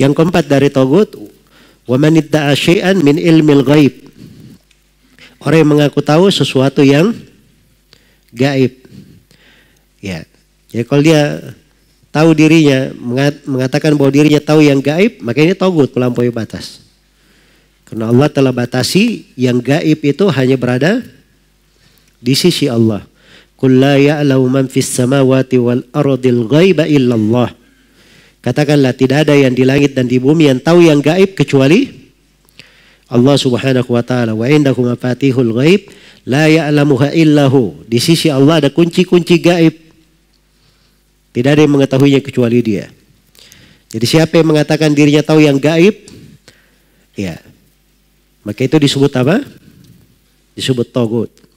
Yang keempat dari togut, waman idda'a min ilmil gaib Orang yang mengaku tahu sesuatu yang gaib. Ya. Jadi kalau dia tahu dirinya, mengatakan bahwa dirinya tahu yang gaib, maka ini togut melampaui batas. Karena Allah telah batasi yang gaib itu hanya berada di sisi Allah. Kullaya ya'lamu man fis samawati wal ardil ghaiba illallah. Katakanlah tidak ada yang di langit dan di bumi yang tahu yang gaib kecuali Allah Subhanahu wa taala. Wa indahu mafatihul gaib la ya'lamuha illahu. Di sisi Allah ada kunci-kunci gaib. Tidak ada yang mengetahuinya kecuali Dia. Jadi siapa yang mengatakan dirinya tahu yang gaib? Ya. Maka itu disebut apa? Disebut togut.